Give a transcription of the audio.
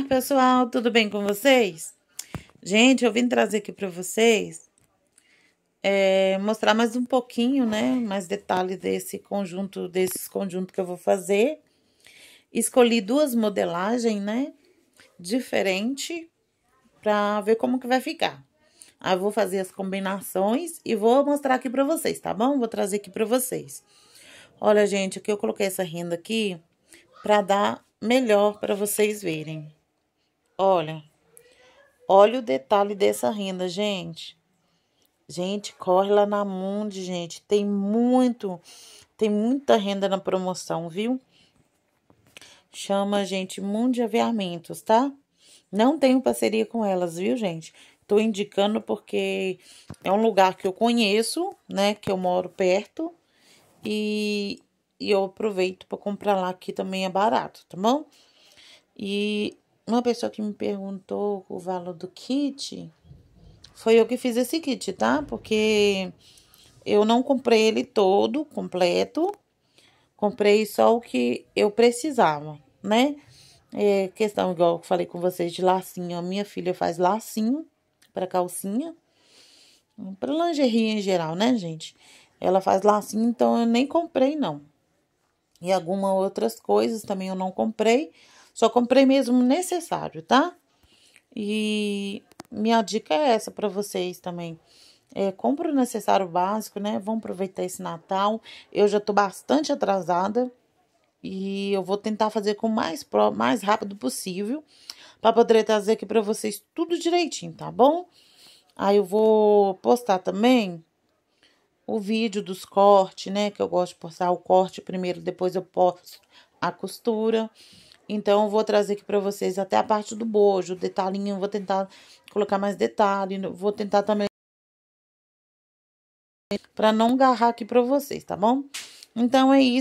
Olá, pessoal, tudo bem com vocês? Gente, eu vim trazer aqui para vocês é, mostrar mais um pouquinho, né? Mais detalhe desse conjunto, desses conjuntos que eu vou fazer. Escolhi duas modelagens, né? Diferente para ver como que vai ficar. Aí eu vou fazer as combinações e vou mostrar aqui para vocês, tá bom? Vou trazer aqui para vocês. Olha, gente, aqui eu coloquei essa renda aqui para dar melhor para vocês verem. Olha, olha o detalhe dessa renda, gente. Gente, corre lá na Mundi, gente. Tem muito, tem muita renda na promoção, viu? Chama, gente, Mundi Aviamentos, tá? Não tenho parceria com elas, viu, gente? Tô indicando porque é um lugar que eu conheço, né? Que eu moro perto. E, e eu aproveito para comprar lá, que também é barato, tá bom? E uma pessoa que me perguntou o valor do kit, foi eu que fiz esse kit, tá? Porque eu não comprei ele todo, completo, comprei só o que eu precisava, né? É questão igual eu falei com vocês de lacinho, a minha filha faz lacinho para calcinha, para lingerie em geral, né, gente? Ela faz lacinho, então eu nem comprei não. E algumas outras coisas também eu não comprei. Só comprei mesmo necessário, tá? E minha dica é essa para vocês também. É, compra o necessário básico, né? Vamos aproveitar esse Natal. Eu já tô bastante atrasada e eu vou tentar fazer com mais pro, mais rápido possível para poder trazer aqui para vocês tudo direitinho, tá bom? Aí eu vou postar também o vídeo dos cortes, né? Que eu gosto de postar o corte primeiro, depois eu posto a costura. Então, eu vou trazer aqui para vocês até a parte do bojo, detalhinho, vou tentar colocar mais detalhe, vou tentar também para não agarrar aqui para vocês, tá bom? Então, é isso.